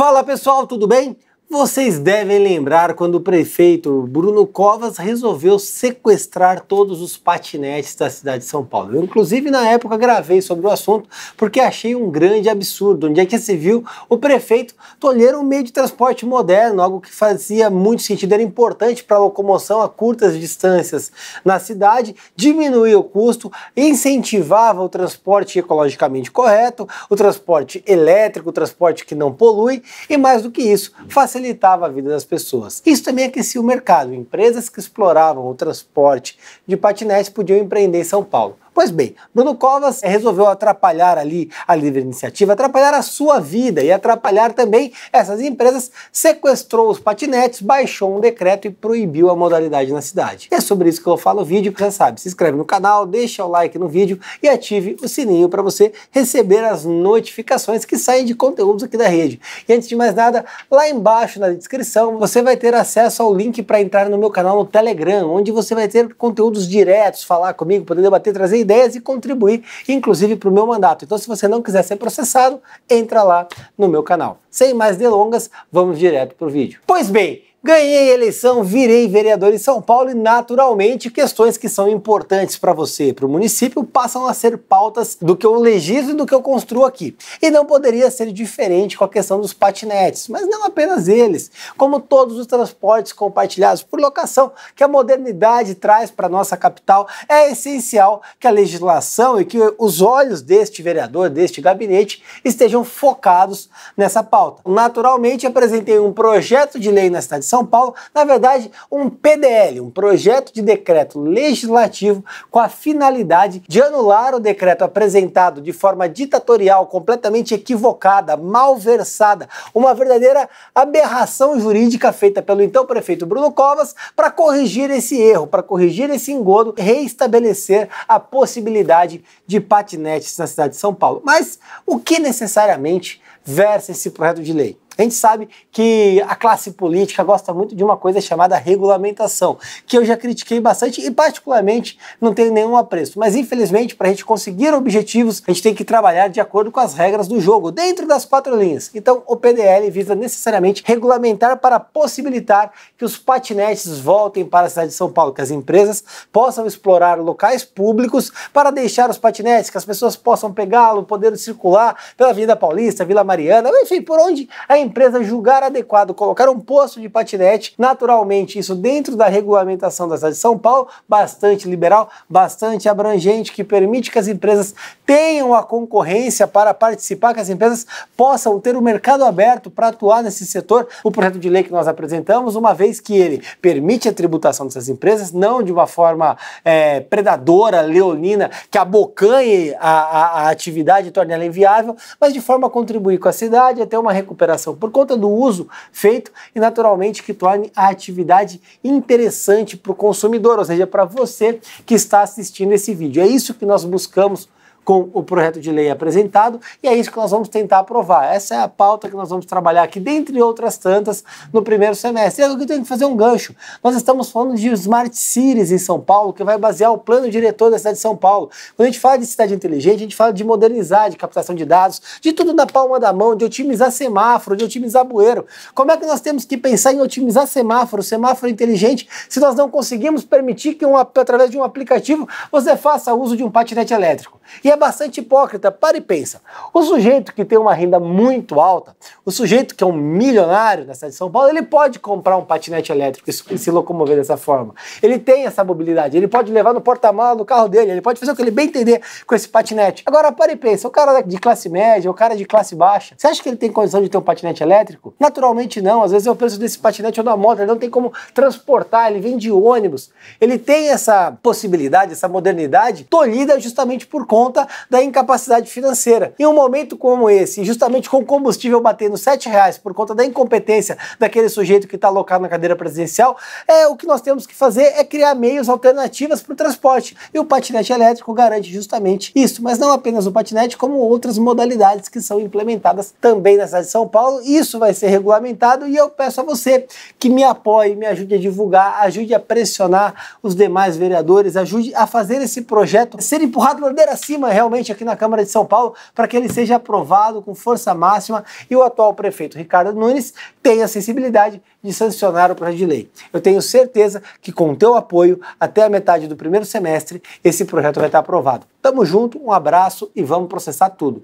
Fala pessoal, tudo bem? Vocês devem lembrar quando o prefeito Bruno Covas resolveu sequestrar todos os patinetes da cidade de São Paulo. Eu, inclusive, na época, gravei sobre o assunto porque achei um grande absurdo. Onde é que se viu o prefeito tolher um meio de transporte moderno, algo que fazia muito sentido, era importante para a locomoção a curtas distâncias na cidade, diminuía o custo, incentivava o transporte ecologicamente correto, o transporte elétrico, o transporte que não polui e, mais do que isso, facilitava facilitava a vida das pessoas. Isso também aquecia o mercado. Empresas que exploravam o transporte de patinetes podiam empreender em São Paulo. Pois bem, Bruno Covas resolveu atrapalhar ali a livre iniciativa, atrapalhar a sua vida e atrapalhar também essas empresas, sequestrou os patinetes, baixou um decreto e proibiu a modalidade na cidade. E é sobre isso que eu falo o vídeo, Você sabe, se inscreve no canal, deixa o like no vídeo e ative o sininho para você receber as notificações que saem de conteúdos aqui da rede. E antes de mais nada, lá embaixo na descrição você vai ter acesso ao link para entrar no meu canal no Telegram, onde você vai ter conteúdos diretos, falar comigo, poder debater, trazer ideias e contribuir, inclusive, para o meu mandato. Então, se você não quiser ser processado, entra lá no meu canal. Sem mais delongas, vamos direto para o vídeo. Pois bem, Ganhei a eleição, virei vereador em São Paulo e, naturalmente, questões que são importantes para você e para o município passam a ser pautas do que eu legislo e do que eu construo aqui. E não poderia ser diferente com a questão dos patinetes, mas não apenas eles, como todos os transportes compartilhados por locação que a modernidade traz para nossa capital, é essencial que a legislação e que os olhos deste vereador, deste gabinete, estejam focados nessa pauta. Naturalmente, apresentei um projeto de lei na cidade são Paulo, na verdade, um PDL, um projeto de decreto legislativo com a finalidade de anular o decreto apresentado de forma ditatorial, completamente equivocada, malversada, uma verdadeira aberração jurídica feita pelo então prefeito Bruno Covas para corrigir esse erro, para corrigir esse engodo, reestabelecer a possibilidade de patinetes na cidade de São Paulo. Mas o que necessariamente versa esse projeto de lei? A gente sabe que a classe política gosta muito de uma coisa chamada regulamentação, que eu já critiquei bastante e, particularmente, não tenho nenhum apreço. Mas, infelizmente, para a gente conseguir objetivos, a gente tem que trabalhar de acordo com as regras do jogo, dentro das quatro linhas. Então, o PDL visa necessariamente regulamentar para possibilitar que os patinetes voltem para a cidade de São Paulo, que as empresas possam explorar locais públicos para deixar os patinetes, que as pessoas possam pegá-lo, poder circular pela Avenida Paulista, Vila Mariana, enfim, por onde a empresa empresa julgar adequado colocar um posto de patinete, naturalmente isso dentro da regulamentação da cidade de São Paulo, bastante liberal, bastante abrangente, que permite que as empresas tenham a concorrência para participar, que as empresas possam ter o um mercado aberto para atuar nesse setor. O projeto de lei que nós apresentamos, uma vez que ele permite a tributação dessas empresas, não de uma forma é, predadora, leonina, que abocanhe a, a, a atividade e torne ela inviável, mas de forma a contribuir com a cidade até uma recuperação por conta do uso feito e naturalmente que torne a atividade interessante para o consumidor, ou seja, para você que está assistindo esse vídeo. É isso que nós buscamos com o projeto de lei apresentado e é isso que nós vamos tentar aprovar. Essa é a pauta que nós vamos trabalhar aqui, dentre outras tantas, no primeiro semestre. E eu tenho que fazer um gancho. Nós estamos falando de Smart Cities em São Paulo, que vai basear o plano diretor da cidade de São Paulo. Quando a gente fala de cidade inteligente, a gente fala de modernizar, de captação de dados, de tudo na palma da mão, de otimizar semáforo, de otimizar bueiro. Como é que nós temos que pensar em otimizar semáforo, semáforo inteligente, se nós não conseguimos permitir que, um, através de um aplicativo, você faça uso de um patinete elétrico? E é bastante hipócrita. Para e pensa. O sujeito que tem uma renda muito alta, o sujeito que é um milionário na cidade de São Paulo, ele pode comprar um patinete elétrico e se locomover dessa forma. Ele tem essa mobilidade, ele pode levar no porta-mala do carro dele, ele pode fazer o que ele bem entender com esse patinete. Agora, para e pensa, o cara de classe média, o cara de classe baixa, você acha que ele tem condição de ter um patinete elétrico? Naturalmente não, às vezes eu é o preço desse patinete ou uma moto, ele não tem como transportar, ele vem de ônibus. Ele tem essa possibilidade, essa modernidade tolhida justamente por conta conta da incapacidade financeira. Em um momento como esse, justamente com o combustível batendo R$ 7,00 por conta da incompetência daquele sujeito que está alocado na cadeira presidencial, é o que nós temos que fazer é criar meios alternativas para o transporte. E o patinete elétrico garante justamente isso, mas não apenas o patinete, como outras modalidades que são implementadas também na cidade de São Paulo. Isso vai ser regulamentado e eu peço a você que me apoie, me ajude a divulgar, ajude a pressionar os demais vereadores, ajude a fazer esse projeto ser empurrado para acima é realmente aqui na Câmara de São Paulo para que ele seja aprovado com força máxima e o atual prefeito Ricardo Nunes tenha a sensibilidade de sancionar o projeto de lei. Eu tenho certeza que com o teu apoio, até a metade do primeiro semestre, esse projeto vai estar aprovado. Tamo junto, um abraço e vamos processar tudo.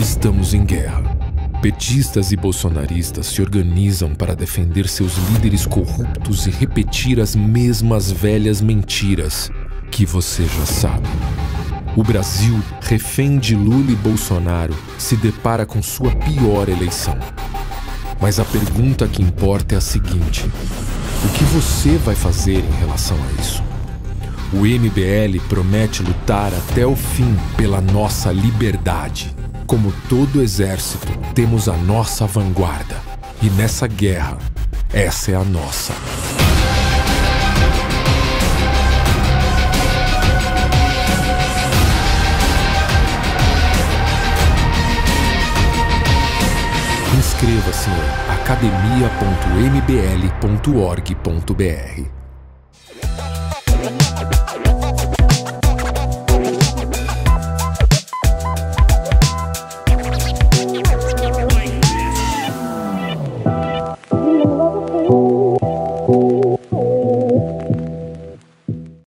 Estamos em guerra. Petistas e bolsonaristas se organizam para defender seus líderes corruptos e repetir as mesmas velhas mentiras que você já sabe. O Brasil, refém de Lula e Bolsonaro, se depara com sua pior eleição. Mas a pergunta que importa é a seguinte: o que você vai fazer em relação a isso? O MBL promete lutar até o fim pela nossa liberdade. Como todo exército, temos a nossa vanguarda. E nessa guerra, essa é a nossa. inscreva-se em academia.mbl.org.br.